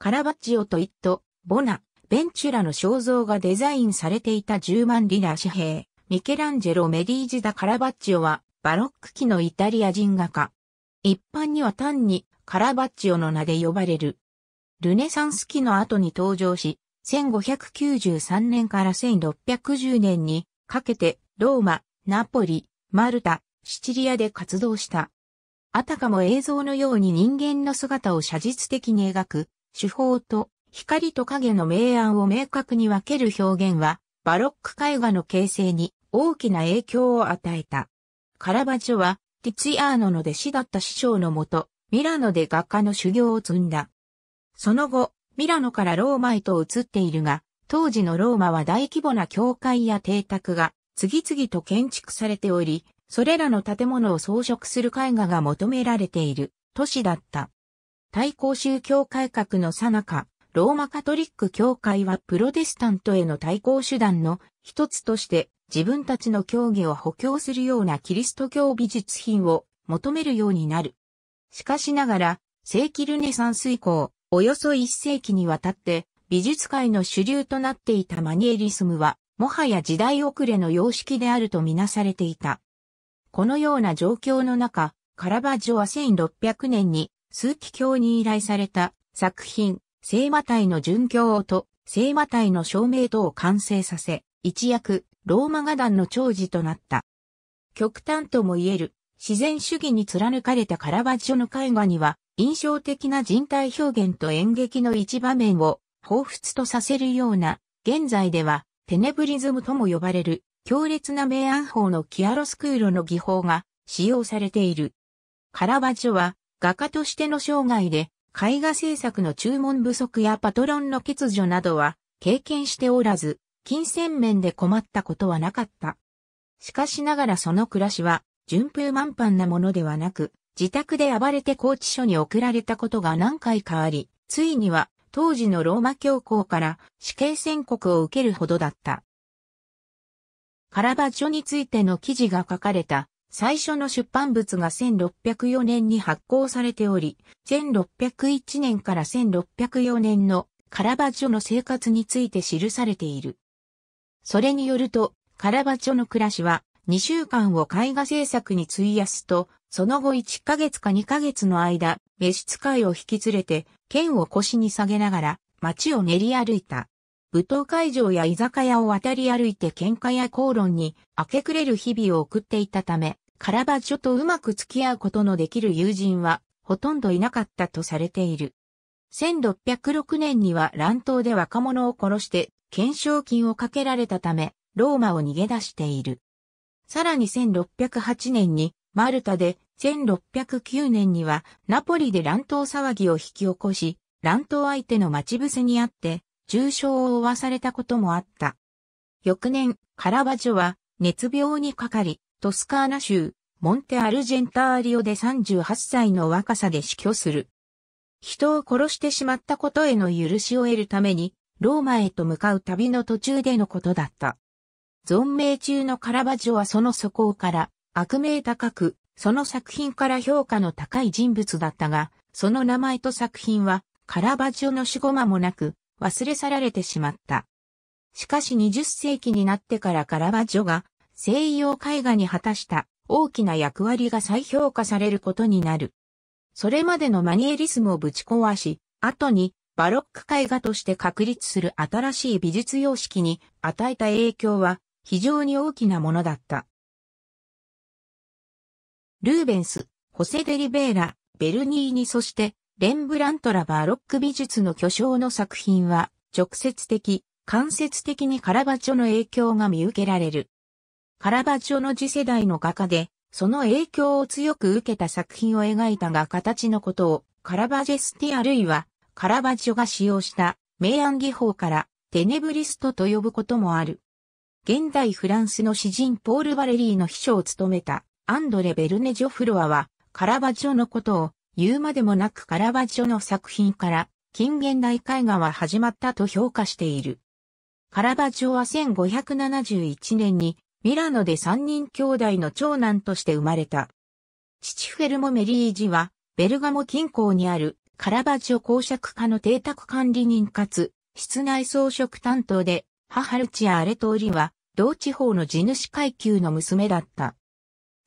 カラバッジオとイット、ボナ、ベンチュラの肖像がデザインされていた10万リラ紙幣、ミケランジェロ・メディージダ・カラバッジオは、バロック期のイタリア人画家。一般には単に、カラバッジオの名で呼ばれる。ルネサンス期の後に登場し、1593年から1610年にかけてローマ、ナポリ、マルタ、シチリアで活動した。あたかも映像のように人間の姿を写実的に描く手法と光と影の明暗を明確に分ける表現は、バロック絵画の形成に大きな影響を与えた。カラバジョは、ティツィアーノの弟子だった師匠のもと、ミラノで画家の修行を積んだ。その後、ミラノからローマへと移っているが、当時のローマは大規模な教会や邸宅が次々と建築されており、それらの建物を装飾する絵画が求められている都市だった。対抗宗教改革の最中、ローマカトリック教会はプロテスタントへの対抗手段の一つとして自分たちの教義を補強するようなキリスト教美術品を求めるようになる。しかしながら、世紀ルネサンス以降、およそ一世紀にわたって美術界の主流となっていたマニエリスムは、もはや時代遅れの様式であるとみなされていた。このような状況の中、カラバジョは1600年に数奇教に依頼された作品、聖魔隊の殉教と聖魔隊の証明等を完成させ、一躍、ローマ画壇の長寿となった。極端とも言える、自然主義に貫かれたカラバッジョの絵画には、印象的な人体表現と演劇の一場面を彷彿とさせるような、現在では、テネブリズムとも呼ばれる、強烈な明暗法のキアロスクーロの技法が使用されている。カラバッジョは、画家としての生涯で、絵画制作の注文不足やパトロンの欠如などは経験しておらず、金銭面で困ったことはなかった。しかしながらその暮らしは、順風満帆なものではなく、自宅で暴れて拘置所に送られたことが何回かあり、ついには当時のローマ教皇から死刑宣告を受けるほどだった。カラバッジョについての記事が書かれた最初の出版物が1604年に発行されており、1601年から1604年のカラバッジョの生活について記されている。それによると、カラバッジョの暮らしは2週間を絵画制作に費やすと、その後1ヶ月か2ヶ月の間、召使いを引き連れて、剣を腰に下げながら街を練り歩いた。舞踏会場や居酒屋を渡り歩いて喧嘩や口論に明け暮れる日々を送っていたため、カラバッジョとうまく付き合うことのできる友人はほとんどいなかったとされている。1606年には乱闘で若者を殺して懸賞金をかけられたため、ローマを逃げ出している。さらに1608年にマルタで、1609年にはナポリで乱闘騒ぎを引き起こし、乱闘相手の待ち伏せにあって、重傷を負わされたこともあった。翌年、カラバジョは熱病にかかり、トスカーナ州、モンテ・アルジェンターリオで38歳の若さで死去する。人を殺してしまったことへの許しを得るために、ローマへと向かう旅の途中でのことだった。存命中のカラバジョはその素行から、悪名高く、その作品から評価の高い人物だったが、その名前と作品は、カラバジョの死後間もなく、忘れ去られてしまった。しかし20世紀になってからカラバジョが西洋絵画に果たした大きな役割が再評価されることになる。それまでのマニエリスムをぶち壊し、後にバロック絵画として確立する新しい美術様式に与えた影響は非常に大きなものだった。ルーベンス、ホセデリベーラ、ベルニーニそしてレンブラントらバロック美術の巨匠の作品は、直接的、間接的にカラバチョの影響が見受けられる。カラバチョの次世代の画家で、その影響を強く受けた作品を描いたが形のことを、カラバジェスティあるいは、カラバチョが使用した明暗技法から、テネブリストと呼ぶこともある。現代フランスの詩人ポール・バレリーの秘書を務めたアンドレ・ベルネジョ・フロアは、カラバチョのことを言うまでもなくカラバッジョの作品から近現代絵画は始まったと評価している。カラバッジョは1571年にミラノで三人兄弟の長男として生まれた。父フェルモ・メリージはベルガモ近郊にあるカラバッジョ公爵家の邸宅管理人かつ室内装飾担当で母ルチア・アレトーリは同地方の地主階級の娘だった。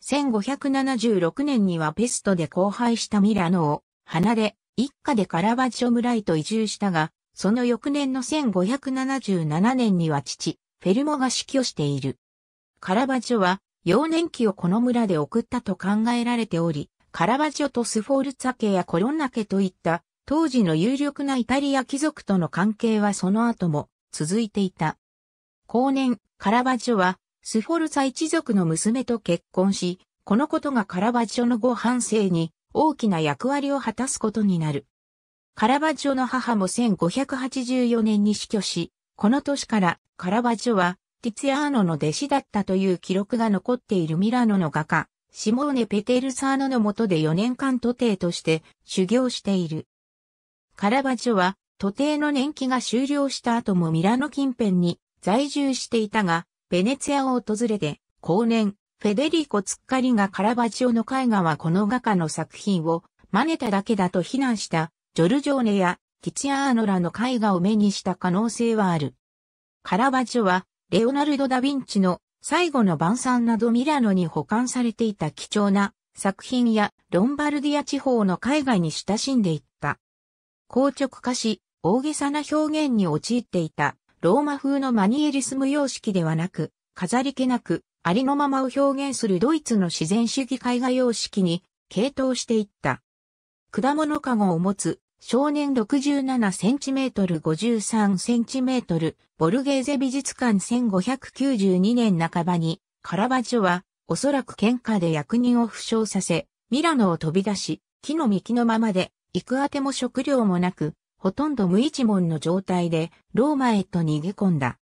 1576年にはペストで荒廃したミラノを離れ、一家でカラバッジョ村へと移住したが、その翌年の1577年には父、フェルモが死去している。カラバジョは、幼年期をこの村で送ったと考えられており、カラバジョとスフォールツァ家やコロンナ家といった、当時の有力なイタリア貴族との関係はその後も続いていた。後年、カラバジョはスフォルサ一族の娘と結婚し、このことがカラバッジョの後半生に大きな役割を果たすことになる。カラバッジョの母も1584年に死去し、この年からカラバッジョはティツィアーノの弟子だったという記録が残っているミラノの画家、シモーネ・ペテルサーノの下で4年間徒弟として修行している。カラバジョは徒弟の年期が終了した後もミラノ近辺に在住していたが、ベネツィアを訪れて、後年、フェデリコ・ツッカリがカラバジオの絵画はこの画家の作品を真似ただけだと非難したジョルジョーネやティチアーノラの絵画を目にした可能性はある。カラバジオは、レオナルド・ダ・ヴィンチの最後の晩餐などミラノに保管されていた貴重な作品やロンバルディア地方の絵画に親しんでいった。硬直化し、大げさな表現に陥っていたローマ風のマニエリスム様式ではなく、飾り気なく、ありのままを表現するドイツの自然主義絵画様式に、傾倒していった。果物かごを持つ、少年 67cm53cm、ボルゲーゼ美術館1592年半ばに、カラバジョは、おそらく喧嘩で役人を負傷させ、ミラノを飛び出し、木の幹のままで、行くあても食料もなく、ほとんど無一文の状態でローマへと逃げ込んだ。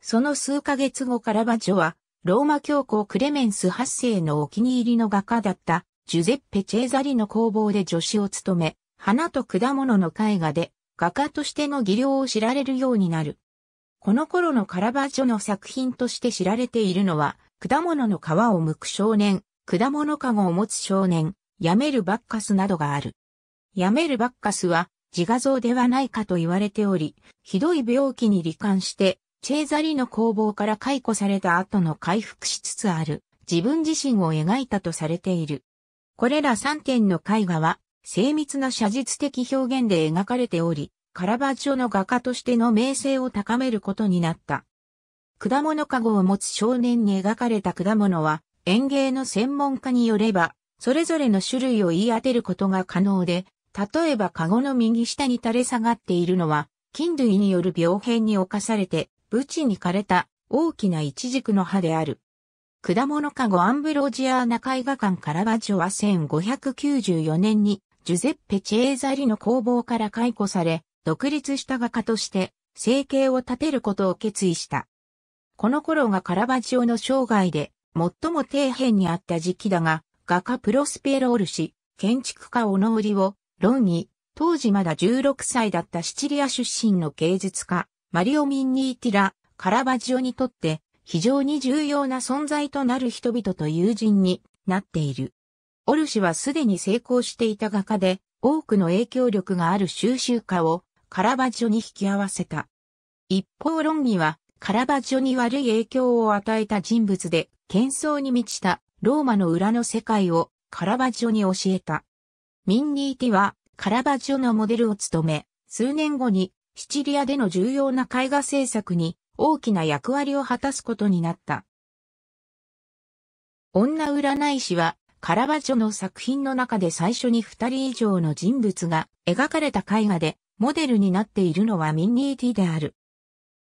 その数ヶ月後カラバジョは、ローマ教皇クレメンス8世のお気に入りの画家だったジュゼッペ・チェーザリの工房で助手を務め、花と果物の絵画で画家としての技量を知られるようになる。この頃のカラバジョの作品として知られているのは、果物の皮を剥く少年、果物かごを持つ少年、やめるバッカスなどがある。やめるバッカスは、自画像ではないかと言われており、ひどい病気に罹患して、チェーザリの工房から解雇された後の回復しつつある自分自身を描いたとされている。これら3点の絵画は精密な写実的表現で描かれており、カラバッジョの画家としての名声を高めることになった。果物籠を持つ少年に描かれた果物は、園芸の専門家によれば、それぞれの種類を言い当てることが可能で、例えばカゴの右下に垂れ下がっているのは、菌類による病変に侵されて、ブチに枯れた大きなイチジクの葉である。果物カゴアンブロジアーナ絵画館カラバジョは1594年にジュゼッペ・チェーザリの工房から解雇され、独立した画家として生計を立てることを決意した。この頃がカラバジオの生涯で最も底辺にあった時期だが、画家プロスペロール氏、建築家オノウリをロンギ、当時まだ16歳だったシチリア出身の芸術家、マリオ・ミンニーティラ・カラバジオにとって非常に重要な存在となる人々と友人になっている。オルシはすでに成功していた画家で多くの影響力がある収集家をカラバジオに引き合わせた。一方論ギはカラバジオに悪い影響を与えた人物で、喧騒に満ちたローマの裏の世界をカラバジオに教えた。ミンニーティはカラバジョのモデルを務め、数年後にシチリアでの重要な絵画制作に大きな役割を果たすことになった。女占い師はカラバジョの作品の中で最初に二人以上の人物が描かれた絵画でモデルになっているのはミンニーティである。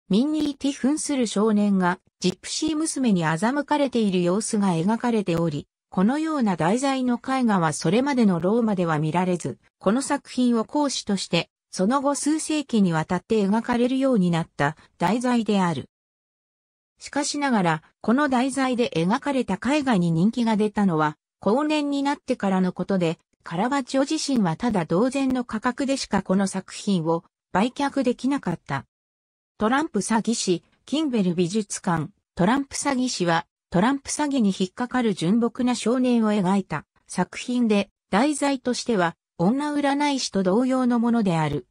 ミンニーティ扮する少年がジプシー娘に欺かれている様子が描かれており、このような題材の絵画はそれまでのローマでは見られず、この作品を講師として、その後数世紀にわたって描かれるようになった題材である。しかしながら、この題材で描かれた絵画に人気が出たのは、後年になってからのことで、カラバチョ自身はただ同然の価格でしかこの作品を売却できなかった。トランプ詐欺師、キンベル美術館、トランプ詐欺師はトランプ詐欺に引っかかる純朴な少年を描いた作品で、題材としては、女占い師と同様のものである。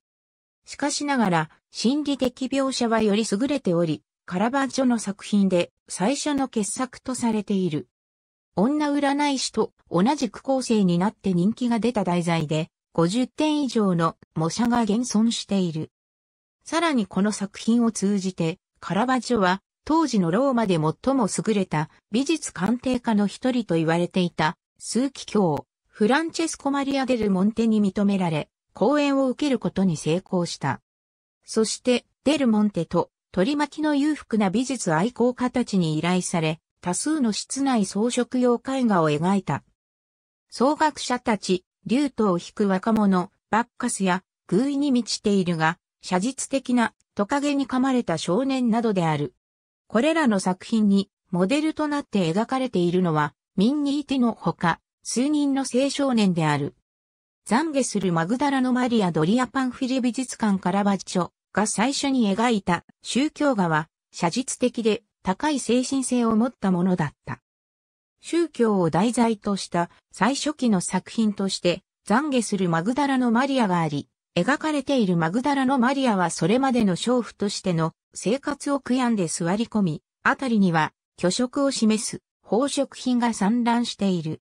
しかしながら、心理的描写はより優れており、カラバッジョの作品で最初の傑作とされている。女占い師と同じく構成になって人気が出た題材で、50点以上の模写が現存している。さらにこの作品を通じて、カラバッジョは当時のローマで最も優れた美術鑑定家の一人と言われていた、数奇卿、フランチェスコ・マリア・デル・モンテに認められ、講演を受けることに成功した。そして、デル・モンテと取り巻きの裕福な美術愛好家たちに依頼され、多数の室内装飾用絵画を描いた。創学者たち、竜頭を引く若者、バッカスや、偶意に満ちているが、写実的な、トカゲに噛まれた少年などである。これらの作品にモデルとなって描かれているのは、ミンニーテのほか、数人の青少年である。懺悔するマグダラのマリア・ドリア・パンフィリ美術館カラバッチョが最初に描いた宗教画は写実的で高い精神性を持ったものだった。宗教を題材とした最初期の作品として懺悔するマグダラのマリアがあり、描かれているマグダラのマリアはそれまでの娼婦としての生活を悔やんで座り込み、あたりには虚飾を示す宝飾品が散乱している。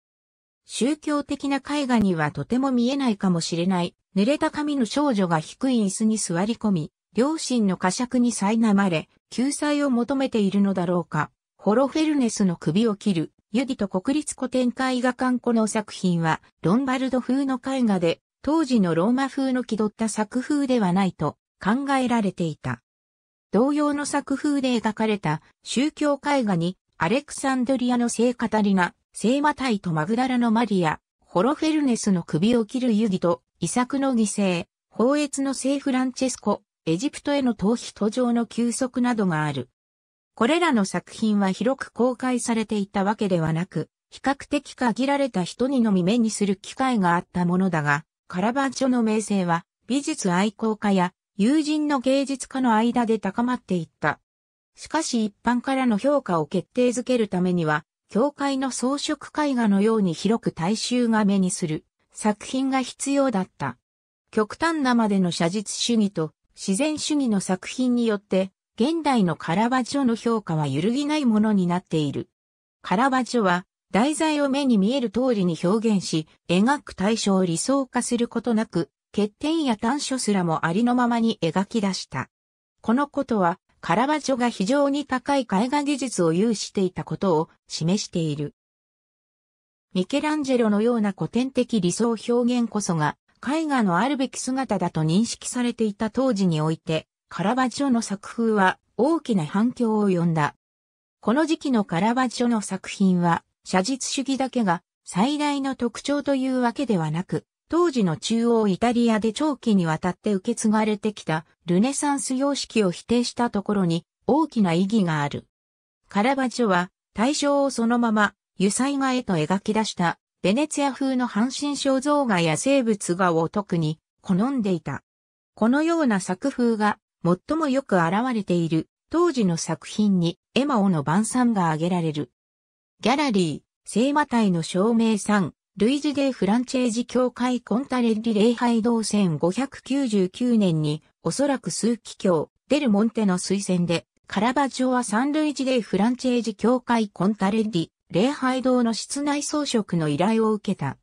宗教的な絵画にはとても見えないかもしれない濡れた髪の少女が低い椅子に座り込み、両親の呵責に苛まれ、救済を求めているのだろうか。ホロフェルネスの首を切る、ユディと国立古典絵画館この作品は、ロンバルド風の絵画で、当時のローマ風の気取った作風ではないと考えられていた。同様の作風で描かれた宗教絵画に、アレクサンドリアの聖カタリナ、聖マタイとマグダラのマリア、ホロフェルネスの首を切るユギと、遺作の犠牲、法越の聖フランチェスコ、エジプトへの逃避途上の休息などがある。これらの作品は広く公開されていたわけではなく、比較的限られた人にのみ目にする機会があったものだが、カラバンチョの名声は美術愛好家や友人の芸術家の間で高まっていった。しかし一般からの評価を決定づけるためには、教会の装飾絵画のように広く大衆が目にする作品が必要だった。極端なまでの写実主義と自然主義の作品によって、現代のカラバジョの評価は揺るぎないものになっている。カラバジョは、題材を目に見える通りに表現し、描く対象を理想化することなく、欠点や短所すらもありのままに描き出した。このことは、カラバジョが非常に高い絵画技術を有していたことを示している。ミケランジェロのような古典的理想表現こそが、絵画のあるべき姿だと認識されていた当時において、カラバジョの作風は大きな反響を呼んだ。この時期のカラバジョの作品は、写実主義だけが最大の特徴というわけではなく、当時の中央イタリアで長期にわたって受け継がれてきたルネサンス様式を否定したところに大きな意義がある。カラバジョは対象をそのまま油彩画へと描き出したベネツィア風の半身肖像画や生物画を特に好んでいた。このような作風が最もよく現れている当時の作品にエマオの晩餐が挙げられる。ギャラリー、聖魔体の照明さん、ルイジ・デ・フランチェージ教会コンタレッリ礼拝堂1599年に、おそらく数奇教、デルモンテの推薦で、カラバジョは三イジ・デ・フランチェージ教会コンタレッリ礼拝堂の室内装飾の依頼を受けた。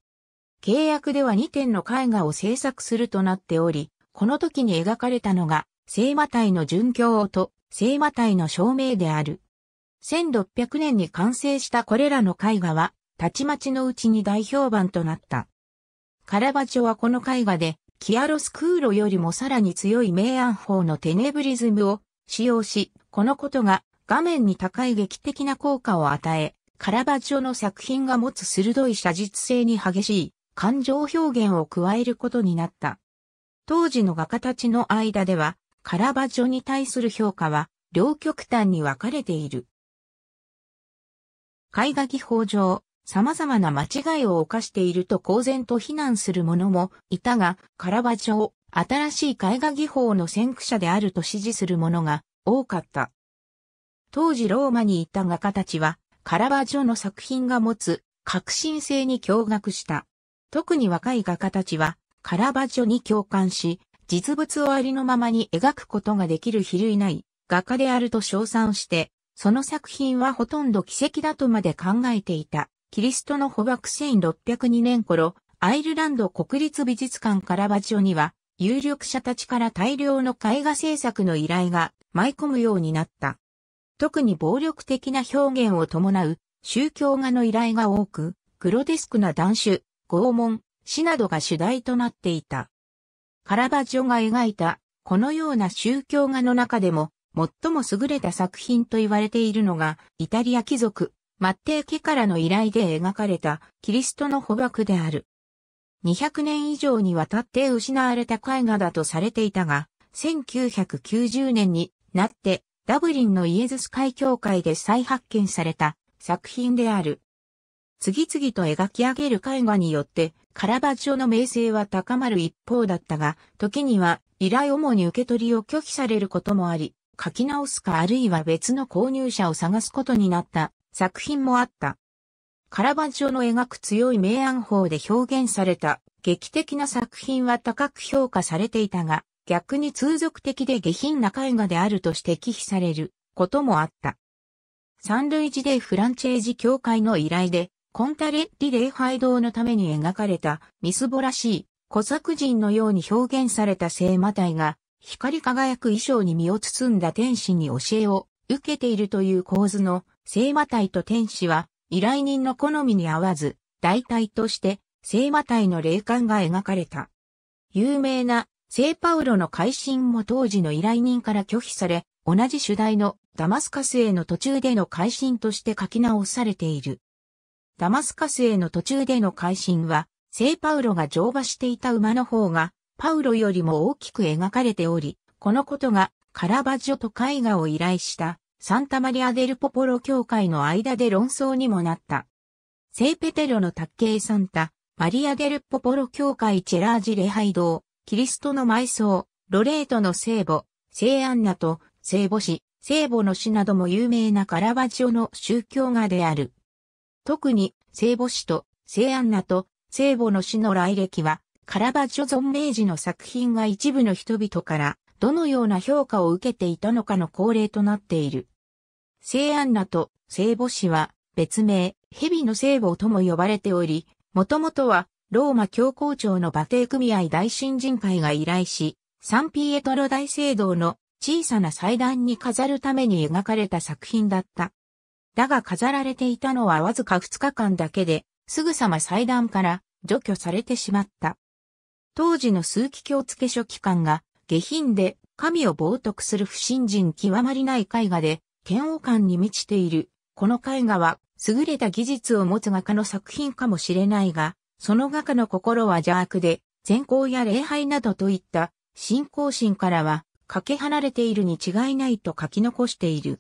契約では2点の絵画を制作するとなっており、この時に描かれたのが、聖魔隊の殉教と聖魔隊の証明である。1600年に完成したこれらの絵画は、たちまちのうちに大評判となった。カラバチョはこの絵画で、キアロスクーロよりもさらに強い明暗法のテネブリズムを使用し、このことが画面に高い劇的な効果を与え、カラバチョの作品が持つ鋭い写実性に激しい感情表現を加えることになった。当時の画家たちの間では、カラバジョに対する評価は、両極端に分かれている。絵画技法上、様々な間違いを犯していると公然と非難する者もいたが、カラバジョを新しい絵画技法の先駆者であると支持する者が多かった。当時ローマにいた画家たちは、カラバジョの作品が持つ革新性に驚愕した。特に若い画家たちは、カラバジョに共感し、実物をありのままに描くことができる比類ない画家であると称賛して、その作品はほとんど奇跡だとまで考えていた。キリストの捕獲1602年頃、アイルランド国立美術館カラバジョには、有力者たちから大量の絵画制作の依頼が舞い込むようになった。特に暴力的な表現を伴う宗教画の依頼が多く、グロテスクな断種、拷問、死などが主題となっていた。カラバジョが描いた、このような宗教画の中でも、最も優れた作品と言われているのが、イタリア貴族、マッテー家からの依頼で描かれたキリストの捕獲である。200年以上にわたって失われた絵画だとされていたが、1990年になってダブリンのイエズス会教会で再発見された作品である。次々と描き上げる絵画によってカラバッジョの名声は高まる一方だったが、時には依頼主に受け取りを拒否されることもあり、書き直すかあるいは別の購入者を探すことになった作品もあった。カラバッジョの描く強い明暗法で表現された劇的な作品は高く評価されていたが、逆に通俗的で下品な絵画であると指摘されることもあった。三類寺でフランチェージ協会の依頼で、コンタレッリ礼拝堂のために描かれたみすぼらしい小作人のように表現された聖魔体が、光り輝く衣装に身を包んだ天使に教えを受けているという構図の聖魔隊と天使は依頼人の好みに合わず、代替として聖魔隊の霊感が描かれた。有名な聖パウロの改心も当時の依頼人から拒否され、同じ主題のダマスカスへの途中での改心として書き直されている。ダマスカスへの途中での改心は、聖パウロが乗馬していた馬の方が、パウロよりも大きく描かれており、このことがカラバジョと絵画を依頼したサンタマリア・デル・ポポロ教会の間で論争にもなった。聖ペテロの卓系サンタ、マリア・デル・ポポロ教会チェラージ礼拝堂、キリストの埋葬、ロレートの聖母、聖アンナと聖母子、聖母の死なども有名なカラバジオの宗教画である。特に聖母子と聖アンナと聖母の死の来歴は、カラバジョ存命時の作品が一部の人々からどのような評価を受けていたのかの恒例となっている。聖アンナと聖母子は別名、蛇の聖母とも呼ばれており、もともとはローマ教皇庁の馬蹄組合大新人会が依頼し、サンピエトロ大聖堂の小さな祭壇に飾るために描かれた作品だった。だが飾られていたのはわずか2日間だけで、すぐさま祭壇から除去されてしまった。当時の数奇教付書記官が下品で神を冒涜する不信心極まりない絵画で嫌悪感に満ちている。この絵画は、優れた技術を持つ画家の作品かもしれないが、その画家の心は邪悪で、善行や礼拝などといった信仰心からは、かけ離れているに違いないと書き残している。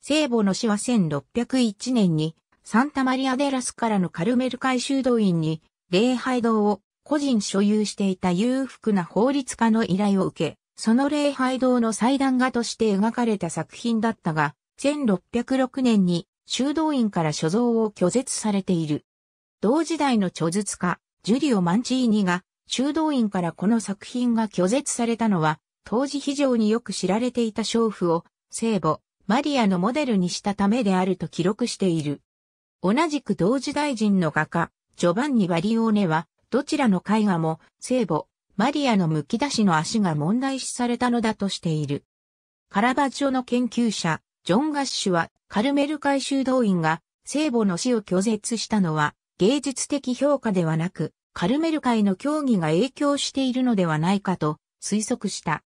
聖母の死は1601年に、サンタマリアデラスからのカルメル会修道院に、礼拝堂を個人所有していた裕福な法律家の依頼を受け、その礼拝堂の祭壇画として描かれた作品だったが、1606年に修道院から所蔵を拒絶されている。同時代の著述家、ジュリオ・マンチーニが修道院からこの作品が拒絶されたのは、当時非常によく知られていた娼婦を聖母、マリアのモデルにしたためであると記録している。同じく同時代人の画家、ジョバンニ・バリオーネは、どちらの絵画も聖母、マリアの剥き出しの足が問題視されたのだとしている。カラバジョの研究者、ジョン・ガッシュは、カルメル会修道院が聖母の死を拒絶したのは、芸術的評価ではなく、カルメル会の競技が影響しているのではないかと推測した。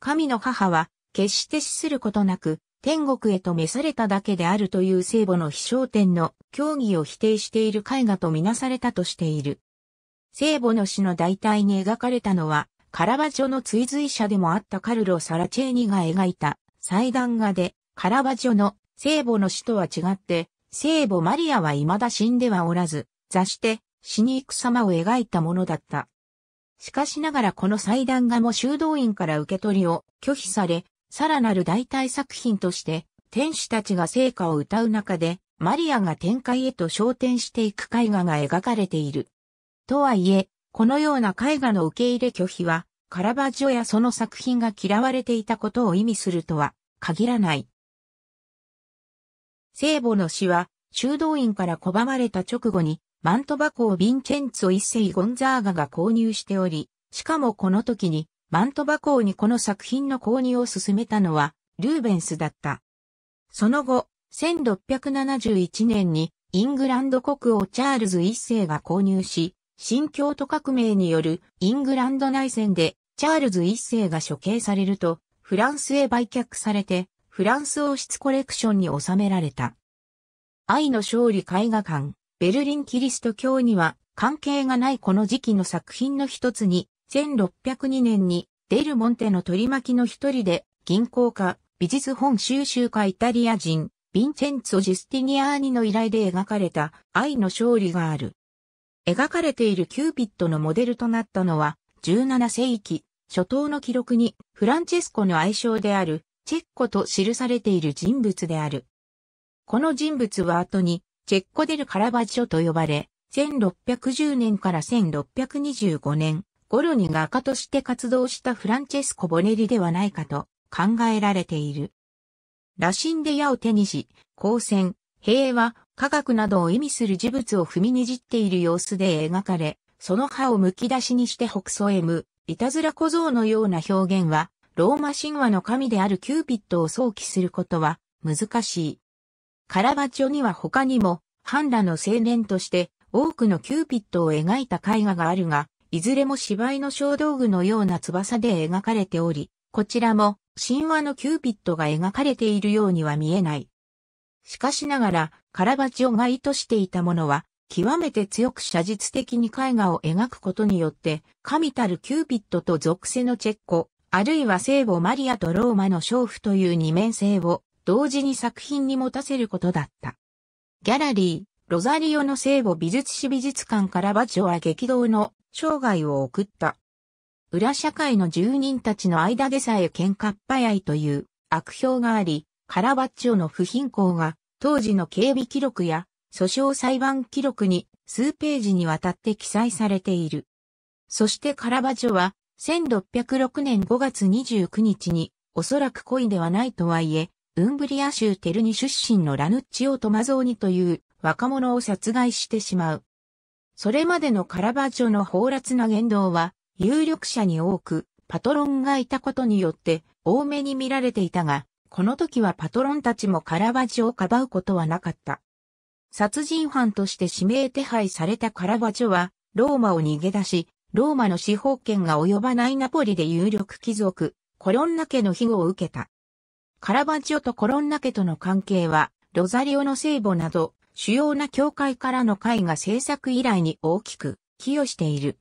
神の母は、決して死することなく、天国へと召されただけであるという聖母の飛翔点の競技を否定している絵画とみなされたとしている。聖母の死の代替に描かれたのは、カラバジョの追随者でもあったカルロ・サラチェーニが描いた祭壇画で、カラバジョの聖母の死とは違って、聖母マリアは未だ死んではおらず、座して死に行く様を描いたものだった。しかしながらこの祭壇画も修道院から受け取りを拒否され、さらなる代替作品として、天使たちが聖歌を歌う中で、マリアが展開へと昇天していく絵画が描かれている。とはいえ、このような絵画の受け入れ拒否は、カラバジョやその作品が嫌われていたことを意味するとは限らない。聖母の死は、修道院から拒まれた直後に、マントバをヴィンチェンツォ一世ゴンザーガが購入しており、しかもこの時に、マントバ校にこの作品の購入を進めたのは、ルーベンスだった。その後、1671年に、イングランド国王チャールズ一世が購入し、新教徒革命によるイングランド内戦でチャールズ一世が処刑されると、フランスへ売却されて、フランス王室コレクションに収められた。愛の勝利絵画館、ベルリンキリスト教には関係がないこの時期の作品の一つに、1602年にデルモンテの取り巻きの一人で、銀行家、美術本収集家イタリア人、ヴィンチェンツォ・ジュスティニアーニの依頼で描かれた愛の勝利がある。描かれているキューピッドのモデルとなったのは、17世紀、初頭の記録に、フランチェスコの愛称である、チェッコと記されている人物である。この人物は後に、チェッコデル・カラバジョと呼ばれ、1610年から1625年、頃に画家として活動したフランチェスコ・ボネリではないかと考えられている。羅針で矢を手にし、光線、平和、科学などを意味する事物を踏みにじっている様子で描かれ、その歯を剥き出しにして北曽へむ、いたずら小僧のような表現は、ローマ神話の神であるキューピッドを想起することは難しい。カラバチョには他にも、ハンラの青年として多くのキューピッドを描いた絵画があるが、いずれも芝居の小道具のような翼で描かれており、こちらも神話のキューピッドが描かれているようには見えない。しかしながら、カラバチョが意図していたものは、極めて強く写実的に絵画を描くことによって、神たるキューピッドと属性のチェッコ、あるいは聖母マリアとローマの娼婦という二面性を同時に作品に持たせることだった。ギャラリー、ロザリオの聖母美術史美術館カラバチョは激動の生涯を送った。裏社会の住人たちの間でさえ喧嘩っ早いという悪評があり、カラバッチョの不貧行が、当時の警備記録や訴訟裁判記録に数ページにわたって記載されている。そしてカラバチョは、1606年5月29日に、おそらく故意ではないとはいえ、ウンブリア州テルニ出身のラヌッチオ・トマゾーニという若者を殺害してしまう。それまでのカラバチョの放辣な言動は、有力者に多く、パトロンがいたことによって、多めに見られていたが、この時はパトロンたちもカラバジョをかばうことはなかった。殺人犯として指名手配されたカラバジョは、ローマを逃げ出し、ローマの司法権が及ばないナポリで有力貴族、コロンナ家の庇護を受けた。カラバジョとコロンナ家との関係は、ロザリオの聖母など、主要な教会からの会が制作以来に大きく寄与している。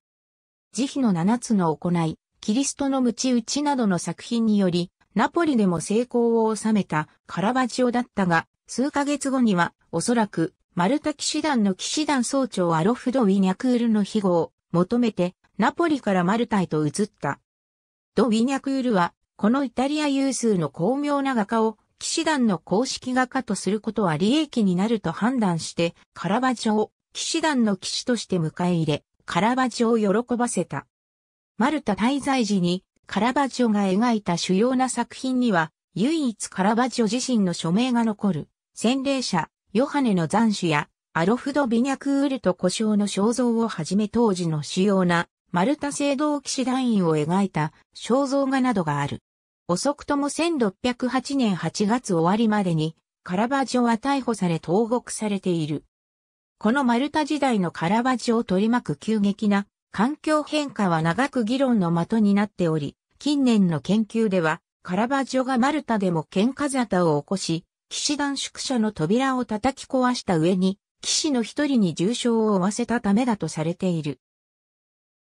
慈悲の七つの行い、キリストの鞭打ちなどの作品により、ナポリでも成功を収めたカラバチオだったが、数ヶ月後には、おそらく、マルタ騎士団の騎士団総長アロフド・ウィニャクールの庇護を求めて、ナポリからマルタへと移った。ド・ウィニャクールは、このイタリア有数の巧妙な画家を、騎士団の公式画家とすることは利益になると判断して、カラバチオを騎士団の騎士として迎え入れ、カラバチオを喜ばせた。マルタ滞在時にカラバジョが描いた主要な作品には、唯一カラバジョ自身の署名が残る、洗礼者、ヨハネの残首や、アロフド・ビニャクールと故障の肖像をはじめ当時の主要な、マルタ青銅騎士団員を描いた肖像画などがある。遅くとも1608年8月終わりまでに、カラバジョは逮捕され投獄されている。このマルタ時代のカラバジョを取り巻く急激な環境変化は長く議論の的になっており、近年の研究では、カラバジョがマルタでも喧嘩沙汰を起こし、騎士団宿舎の扉を叩き壊した上に、騎士の一人に重傷を負わせたためだとされている。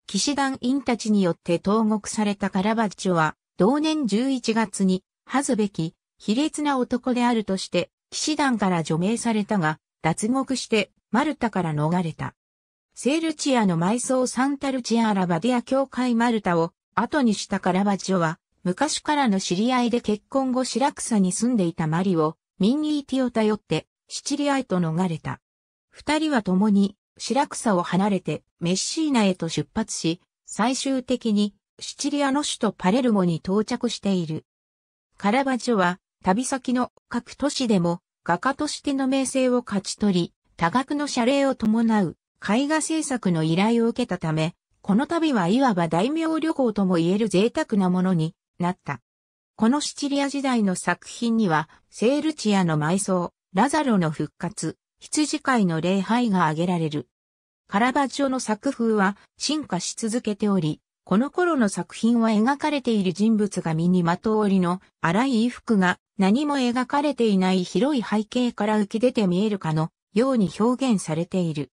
騎士団員たちによって投獄されたカラバッジョは、同年11月に、恥ずべき、卑劣な男であるとして、騎士団から除名されたが、脱獄して、マルタから逃れた。セールチアの埋葬サンタルチア・ラバディア教会マルタを後にしたカラバジョは、昔からの知り合いで結婚後シラクサに住んでいたマリを、ミンニーティを頼って、シチリアへと逃れた。二人は共に、シラクサを離れて、メッシーナへと出発し、最終的に、シチリアの首都パレルモに到着している。カラバジョは、旅先の各都市でも、画家としての名声を勝ち取り、多額の謝礼を伴う、絵画制作の依頼を受けたため、この旅はいわば大名旅行とも言える贅沢なものになった。このシチリア時代の作品には、セールチアの埋葬、ラザロの復活、羊飼いの礼拝が挙げられる。カラバッジョの作風は進化し続けており、この頃の作品は描かれている人物が身にまとおりの荒い衣服が何も描かれていない広い背景から浮き出て見えるかのように表現されている。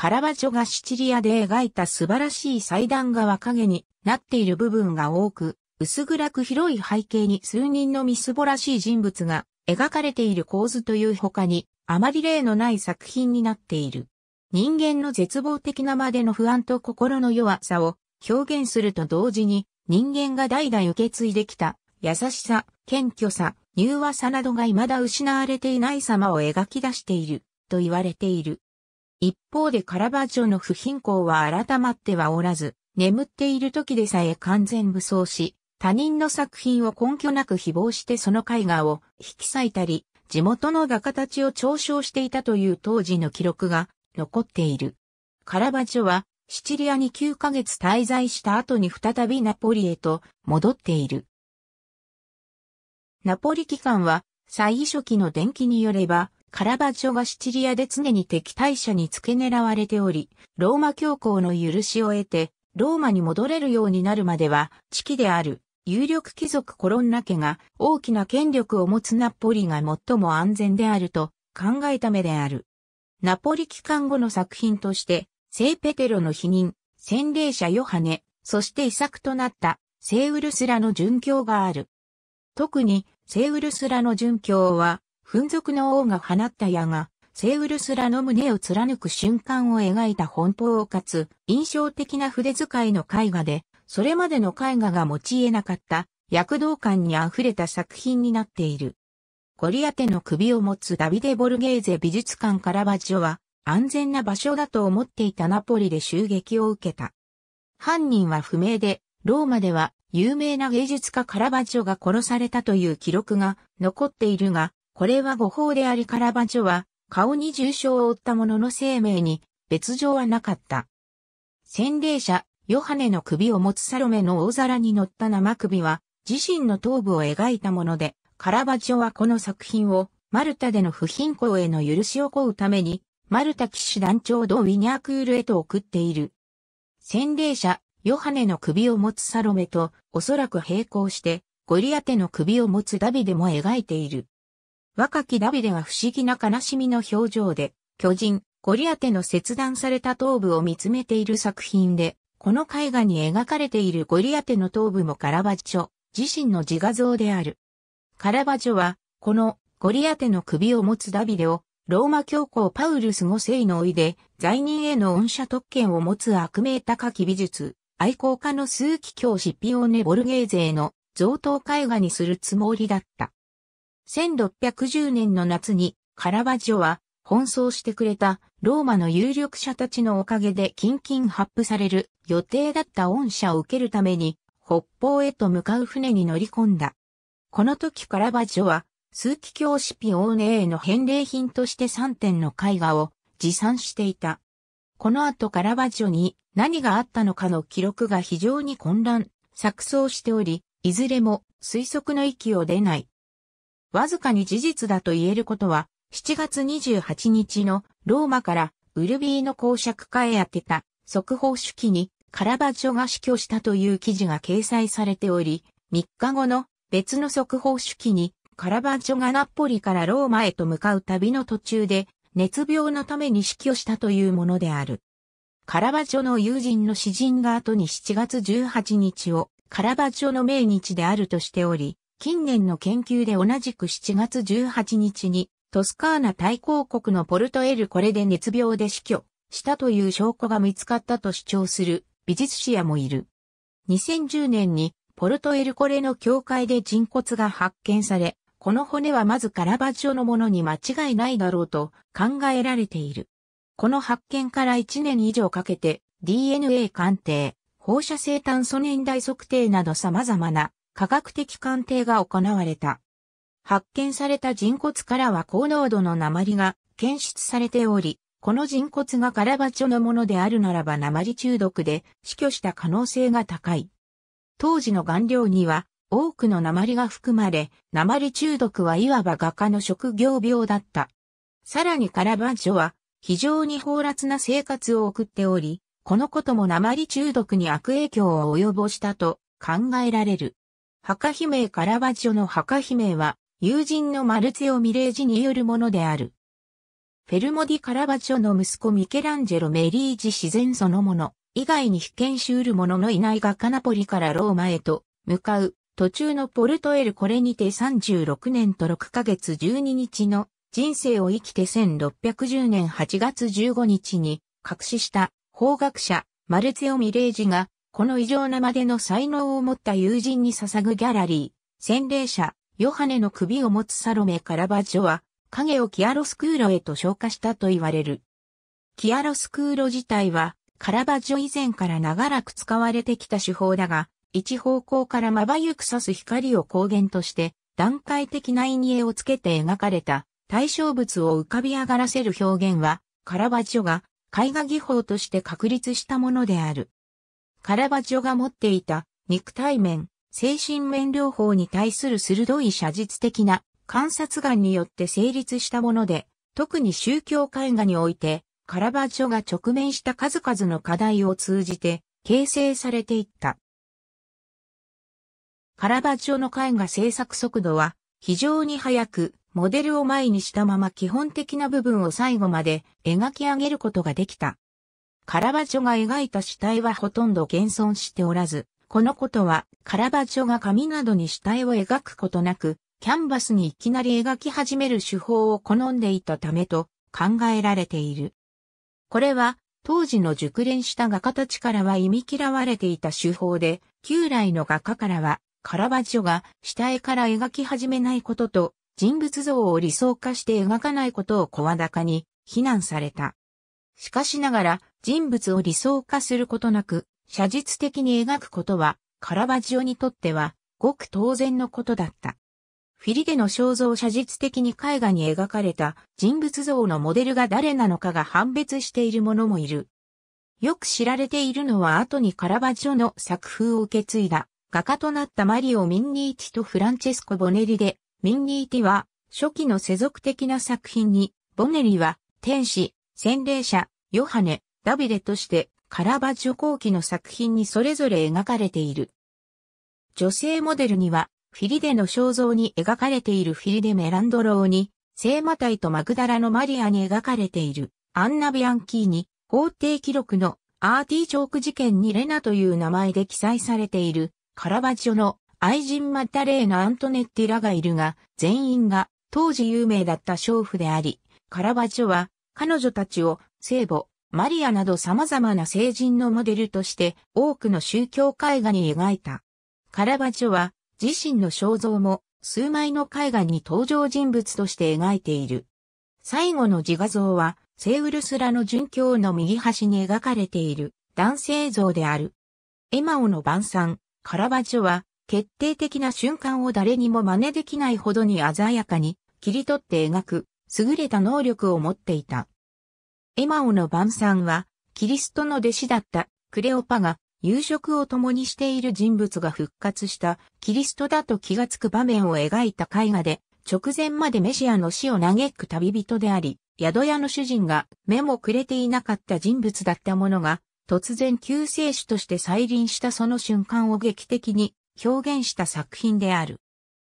カラバジョがシチリアで描いた素晴らしい祭壇が若げになっている部分が多く、薄暗く広い背景に数人のみすぼらしい人物が描かれている構図という他に、あまり例のない作品になっている。人間の絶望的なまでの不安と心の弱さを表現すると同時に、人間が代々受け継いできた優しさ、謙虚さ、柔和さなどが未だ失われていない様を描き出していると言われている。一方でカラバジョの不貧困は改まってはおらず、眠っている時でさえ完全武装し、他人の作品を根拠なく誹謗してその絵画を引き裂いたり、地元の画家たちを嘲笑していたという当時の記録が残っている。カラバジョはシチリアに9ヶ月滞在した後に再びナポリへと戻っている。ナポリ機関は最初期の伝記によればカラバジョがシチリアで常に敵対者に付け狙われており、ローマ教皇の許しを得て、ローマに戻れるようになるまでは、地期である、有力貴族コロンナ家が大きな権力を持つナポリが最も安全であると考えためである。ナポリ帰還後の作品として、聖ペテロの否認、洗礼者ヨハネ、そして遺作となった聖ウルスラの殉教がある。特に聖ウルスラの殉教は噴俗の王が放った矢が、セウルスラの胸を貫く瞬間を描いた本当かつ、印象的な筆使いの絵画で、それまでの絵画が用いなかった躍動感に溢れた作品になっている。ゴリアテの首を持つダビデ・ボルゲーゼ美術館カラバジョは、安全な場所だと思っていたナポリで襲撃を受けた。犯人は不明で、ローマでは有名な芸術家カラバジョが殺されたという記録が残っているが、これは誤報でありカラバジョは顔に重傷を負ったものの生命に別状はなかった。洗礼者、ヨハネの首を持つサロメの大皿に乗った生首は自身の頭部を描いたもので、カラバジョはこの作品をマルタでの不貧困への許しを請うために、マルタ騎士団長ド・ウィニャークールへと送っている。洗礼者、ヨハネの首を持つサロメとおそらく並行して、ゴリアテの首を持つダビデも描いている。若きダビデは不思議な悲しみの表情で、巨人、ゴリアテの切断された頭部を見つめている作品で、この絵画に描かれているゴリアテの頭部もカラバチョ、自身の自画像である。カラバチョは、このゴリアテの首を持つダビデを、ローマ教皇パウルス5世のおいで、罪人への恩赦特権を持つ悪名高き美術、愛好家の枢機教師ピオネ・ボルゲーゼへの贈答絵画にするつもりだった。1610年の夏にカラバジョは奔走してくれたローマの有力者たちのおかげで近々発布される予定だった恩赦を受けるために北方へと向かう船に乗り込んだ。この時カラバジョは数奇教シピオーネへの返礼品として3点の絵画を持参していた。この後カラバジョに何があったのかの記録が非常に混乱、錯綜しており、いずれも推測の域を出ない。わずかに事実だと言えることは、7月28日のローマからウルビーの公爵化へ宛てた速報手記にカラバジョが死去したという記事が掲載されており、3日後の別の速報手記にカラバジョがナッポリからローマへと向かう旅の途中で熱病のために死去したというものである。カラバジョの友人の詩人が後に7月18日をカラバジョの命日であるとしており、近年の研究で同じく7月18日に、トスカーナ大公国のポルトエルこれで熱病で死去したという証拠が見つかったと主張する美術史屋もいる。2010年にポルトエルコレの教会で人骨が発見され、この骨はまずカラバッジョのものに間違いないだろうと考えられている。この発見から1年以上かけて DNA 鑑定、放射性炭素年代測定など様々な科学的鑑定が行われた。発見された人骨からは高濃度の鉛が検出されており、この人骨がカラバチョのものであるならば鉛中毒で死去した可能性が高い。当時の顔料には多くの鉛が含まれ、鉛中毒はいわば画家の職業病だった。さらにカラバチョは非常に放辣な生活を送っており、このことも鉛中毒に悪影響を及ぼしたと考えられる。墓姫カラバジョの墓姫は、友人のマルツェオ・ミレージによるものである。フェルモディ・カラバジョの息子ミケランジェロ・メリージ自然そのもの、以外に被験しうる者のいないがカナポリからローマへと向かう途中のポルトエルこれにて36年と6ヶ月12日の人生を生きて1610年8月15日に隠しした法学者マルツェオ・ミレージがこの異常なまでの才能を持った友人に捧ぐギャラリー、洗礼者、ヨハネの首を持つサロメ・カラバジョは、影をキアロスクーロへと昇華したと言われる。キアロスクーロ自体は、カラバジョ以前から長らく使われてきた手法だが、一方向からまばゆく差す光を光源として、段階的な陰影をつけて描かれた対象物を浮かび上がらせる表現は、カラバジョが絵画技法として確立したものである。カラバジョが持っていた肉体面、精神面療法に対する鋭い写実的な観察眼によって成立したもので、特に宗教絵画において、カラバジョが直面した数々の課題を通じて形成されていった。カラバジョの絵画制作速度は非常に速く、モデルを前にしたまま基本的な部分を最後まで描き上げることができた。カラバジョが描いた死体はほとんど現存しておらず、このことはカラバジョが紙などに死体を描くことなく、キャンバスにいきなり描き始める手法を好んでいたためと考えられている。これは当時の熟練した画家たちからは忌み嫌われていた手法で、旧来の画家からはカラバジョが死体から描き始めないことと人物像を理想化して描かないことを声高に非難された。しかしながら、人物を理想化することなく、写実的に描くことは、カラバジオにとっては、ごく当然のことだった。フィリデの肖像写実的に絵画に描かれた人物像のモデルが誰なのかが判別しているものもいる。よく知られているのは後にカラバジオの作風を受け継いだ画家となったマリオ・ミンニーティとフランチェスコ・ボネリで、ミンニーティは初期の世俗的な作品に、ボネリは天使、洗礼者、ヨハネ、ダビレとしてカラバジョ後期の作品にそれぞれ描かれている。女性モデルにはフィリデの肖像に描かれているフィリデ・メランドローに、聖マタイとマグダラのマリアに描かれているアンナ・ビアンキーに、法廷記録のアーティーチョーク事件にレナという名前で記載されているカラバジョの愛人マッダレーナ・アントネッティらがいるが、全員が当時有名だった娼婦であり、カラバジョは彼女たちを聖母、マリアなど様々な聖人のモデルとして多くの宗教絵画に描いた。カラバジョは自身の肖像も数枚の絵画に登場人物として描いている。最後の自画像はセウルスラの殉教の右端に描かれている男性像である。エマオの晩餐、カラバジョは決定的な瞬間を誰にも真似できないほどに鮮やかに切り取って描く優れた能力を持っていた。エマオの晩餐は、キリストの弟子だったクレオパが夕食を共にしている人物が復活したキリストだと気がつく場面を描いた絵画で、直前までメシアの死を嘆く旅人であり、宿屋の主人が目もくれていなかった人物だったものが、突然救世主として再臨したその瞬間を劇的に表現した作品である。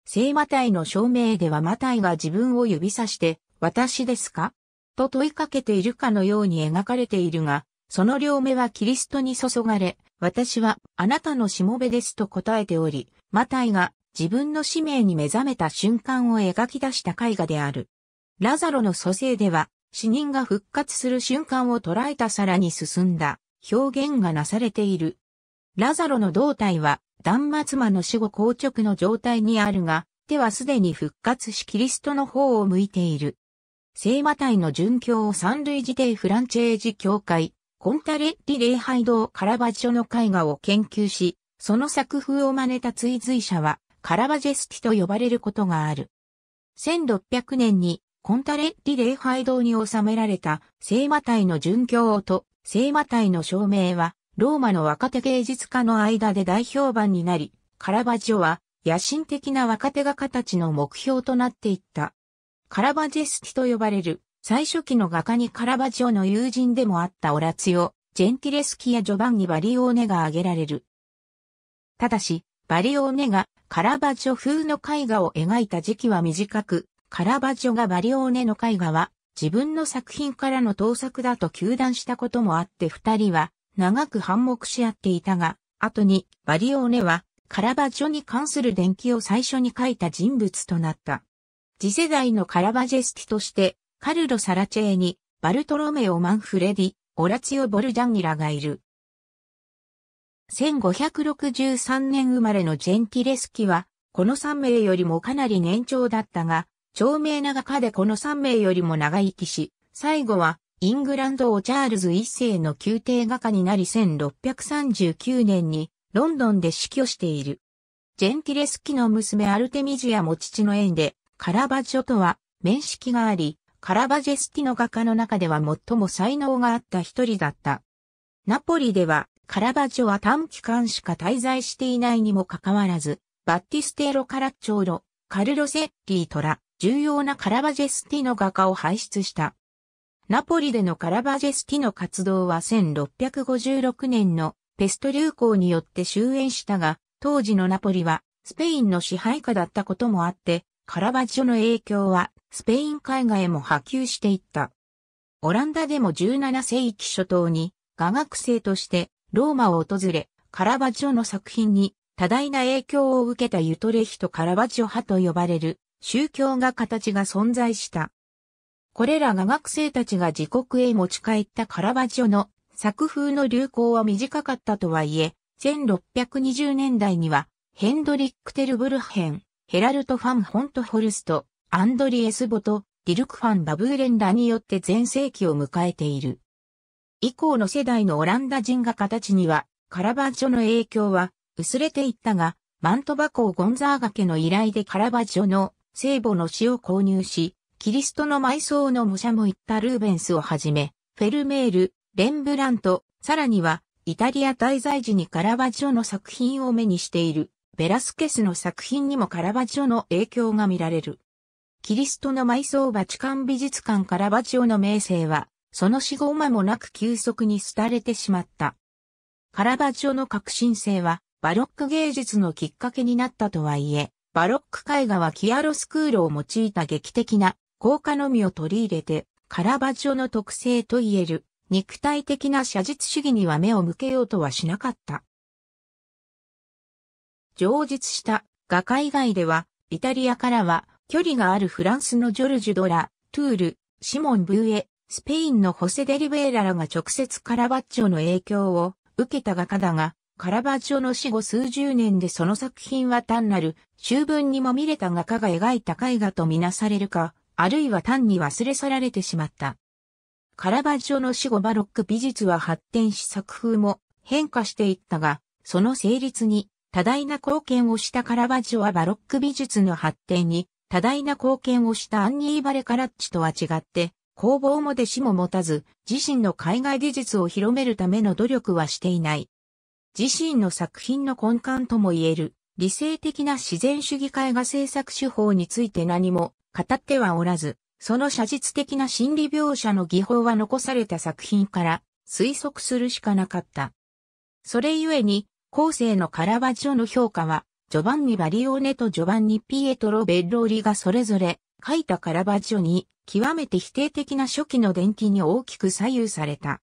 聖マタイの証明ではマタイが自分を指さして、私ですかと問いかけているかのように描かれているが、その両目はキリストに注がれ、私はあなたのしもべですと答えており、マタイが自分の使命に目覚めた瞬間を描き出した絵画である。ラザロの蘇生では、死人が復活する瞬間を捉えたさらに進んだ表現がなされている。ラザロの胴体は断末魔の死後硬直の状態にあるが、手はすでに復活しキリストの方を向いている。聖魔隊の殉教を三類自定フランチェージ教会、コンタレッリ礼拝堂カラバジョの絵画を研究し、その作風を真似た追随者は、カラバジェスティと呼ばれることがある。1600年に、コンタレッリ礼拝堂に収められた聖魔隊の殉教と聖魔隊の証明は、ローマの若手芸術家の間で大評判になり、カラバジョは野心的な若手画家たちの目標となっていった。カラバジェスティと呼ばれる、最初期の画家にカラバジオの友人でもあったオラツヨ、ジェンティレスキやジョバンニ・バリオーネが挙げられる。ただし、バリオーネがカラバジョ風の絵画を描いた時期は短く、カラバジョがバリオーネの絵画は自分の作品からの盗作だと求断したこともあって二人は長く反目し合っていたが、後にバリオーネはカラバジョに関する伝記を最初に書いた人物となった。次世代のカラバジェスティとして、カルロ・サラチェーニ、バルトロメオ・マンフレディ、オラツィオ・ボルジャンニラがいる。1563年生まれのジェンティレスキは、この3名よりもかなり年長だったが、長命長家でこの3名よりも長生きし、最後は、イングランド王チャールズ一世の宮廷画家になり1639年に、ロンドンで死去している。ジェンティレスキの娘アルテミジアも父の縁で、カラバジョとは面識があり、カラバジェスティの画家の中では最も才能があった一人だった。ナポリではカラバジョは短期間しか滞在していないにもかかわらず、バッティステーロ・カラッチョーロ、カルロセッティトら、重要なカラバジェスティの画家を輩出した。ナポリでのカラバジェスティの活動は1656年のペスト流行によって終焉したが、当時のナポリはスペインの支配下だったこともあって、カラバッジョの影響はスペイン海外へも波及していった。オランダでも17世紀初頭に画学生としてローマを訪れ、カラバッジョの作品に多大な影響を受けたユトレヒト・カラバッジョ派と呼ばれる宗教画形が存在した。これら画学生たちが自国へ持ち帰ったカラバッジョの作風の流行は短かったとはいえ、1620年代にはヘンドリック・テルブルヘン、ヘラルト・ファン・ホント・ホルスト、アンドリエス・ボト、ディルク・ファン・バブーレンらによって全盛期を迎えている。以降の世代のオランダ人画家たちには、カラバッジョの影響は薄れていったが、マントバー・ゴンザーガ家の依頼でカラバッジョの聖母の詩を購入し、キリストの埋葬の模写も行ったルーベンスをはじめ、フェルメール、レンブラント、さらには、イタリア滞在時にカラバッジョの作品を目にしているベラスケスの作品にもカラバチョの影響が見られる。キリストの埋葬バチカン美術館カラバチョの名声は、その死後間もなく急速に廃れてしまった。カラバチョの革新性は、バロック芸術のきっかけになったとはいえ、バロック絵画はキアロスクールを用いた劇的な効果のみを取り入れて、カラバチョの特性といえる肉体的な写実主義には目を向けようとはしなかった。上述した画家以外では、イタリアからは距離があるフランスのジョルジュ・ドラ、トゥール、シモン・ブーエ、スペインのホセ・デリベーラらが直接カラバッチョの影響を受けた画家だが、カラバッチョの死後数十年でその作品は単なる秋文にも見れた画家が描いた絵画とみなされるか、あるいは単に忘れ去られてしまった。カラバッジョの死後バロック美術は発展し作風も変化していったが、その成立に多大な貢献をしたカラバジョはバロック美術の発展に多大な貢献をしたアンニー・バレカラッチとは違って、工房も弟子も持たず、自身の海外技術を広めるための努力はしていない。自身の作品の根幹とも言える、理性的な自然主義絵画制作手法について何も語ってはおらず、その写実的な心理描写の技法は残された作品から推測するしかなかった。それゆえに、後世のカラバジョの評価は、ジョバンニ・バリオーネとジョバンニ・ピエトロ・ベッローリがそれぞれ書いたカラバジョに極めて否定的な初期の伝記に大きく左右された。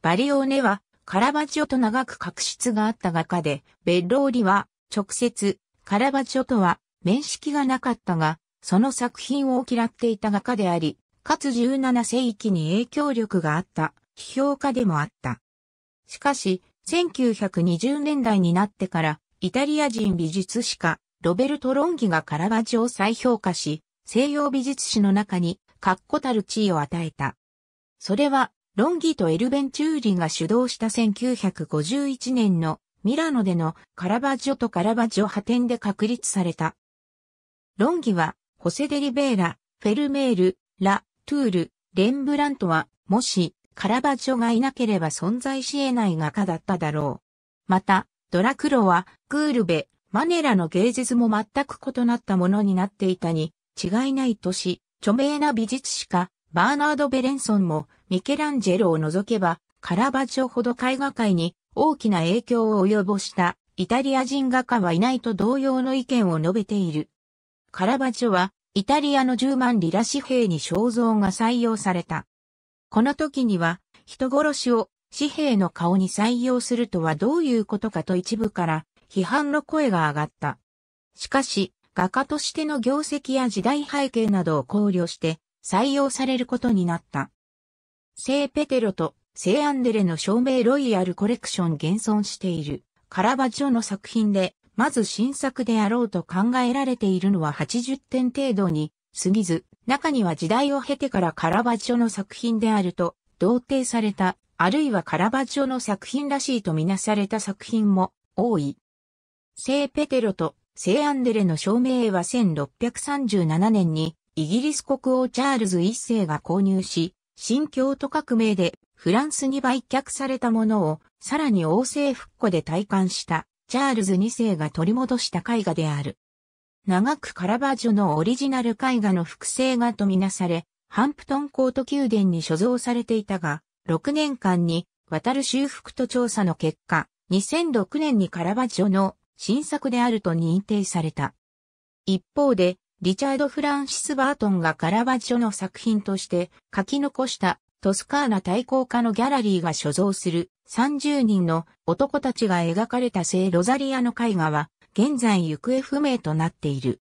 バリオーネはカラバジョと長く確執があった画家で、ベッローリは直接カラバジョとは面識がなかったが、その作品を嫌っていた画家であり、かつ17世紀に影響力があった批評家でもあった。しかし、1920年代になってから、イタリア人美術史家、ロベルト・ロンギがカラバジを再評価し、西洋美術史の中に、確固たる地位を与えた。それは、ロンギとエルベンチューリが主導した1951年のミラノでのカラバジョとカラバジョ派展で確立された。ロンギは、ホセデリベーラ、フェルメール、ラ、トゥール、レンブラントは、もし、カラバジョがいなければ存在し得ない画家だっただろう。また、ドラクロは、グールベ、マネラの芸術も全く異なったものになっていたに、違いないとし、著名な美術史家、バーナード・ベレンソンも、ミケランジェロを除けば、カラバジョほど絵画界に大きな影響を及ぼしたイタリア人画家はいないと同様の意見を述べている。カラバジョはイタリアの10万リラ紙幣に肖像が採用された。この時には、人殺しを紙幣の顔に採用するとはどういうことかと一部から批判の声が上がった。しかし、画家としての業績や時代背景などを考慮して採用されることになった。聖ペテロと聖アンデレの証明ロイヤルコレクション現存しているカラバジョの作品で、まず新作であろうと考えられているのは80点程度に過ぎず、中には時代を経てからカラバッジョの作品であると、同定された、あるいはカラバッジョの作品らしいとみなされた作品も多い。聖ペテロと聖アンデレの証明は1637年にイギリス国王チャールズ一世が購入し、新京都革命でフランスに売却されたものをさらに王政復古で体感したチャールズ二世が取り戻した絵画である。長くカラバージョのオリジナル絵画の複製画とみなされ、ハンプトンコート宮殿に所蔵されていたが、6年間に渡る修復と調査の結果、2006年にカラバジョの新作であると認定された。一方で、リチャード・フランシス・バートンがカラバジョの作品として書き残したトスカーナ対抗家のギャラリーが所蔵する30人の男たちが描かれた聖ロザリアの絵画は現在行方不明となっている。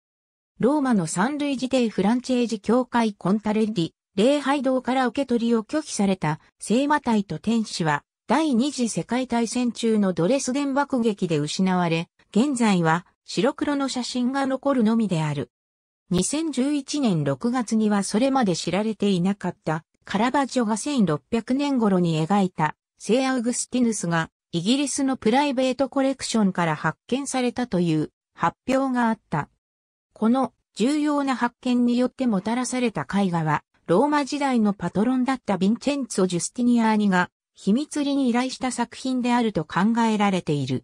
ローマの三類自邸フランチェージ教会コンタレッリ、礼拝堂から受け取りを拒否された聖魔隊と天使は、第二次世界大戦中のドレスデン爆撃で失われ、現在は白黒の写真が残るのみである。2011年6月にはそれまで知られていなかったカラバジョが1600年頃に描いた聖アウグスティヌスがイギリスのプライベートコレクションから発見されたという発表があった。この重要な発見によってもたらされた絵画は、ローマ時代のパトロンだったヴィンチェンツォ・ジュスティニアーニが、秘密裏に依頼した作品であると考えられている。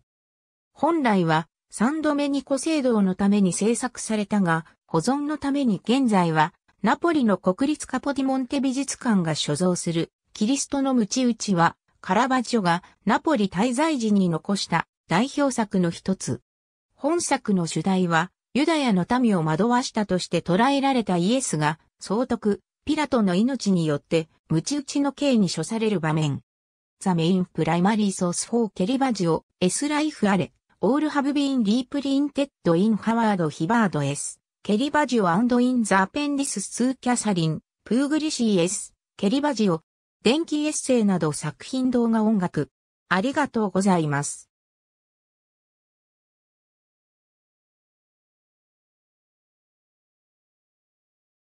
本来は、三度目に古聖堂のために制作されたが、保存のために現在は、ナポリの国立カポディモンテ美術館が所蔵する、キリストの鞭打ちは、カラバジョがナポリ滞在時に残した代表作の一つ。本作の主題は、ユダヤの民を惑わしたとして捕らえられたイエスが、総督、ピラトの命によって、鞭打ちの刑に処される場面。ザメインプライマリーソースフォーケリバジオ、エスライフアレ、オールハブビーンディープリンテッドインハワードヒバードエス、ケリバジオアンド・インザアペンディススーキャサリン、プーグリシーエス、ケリバジオ、電気エッセイなど作品動画音楽。ありがとうございます。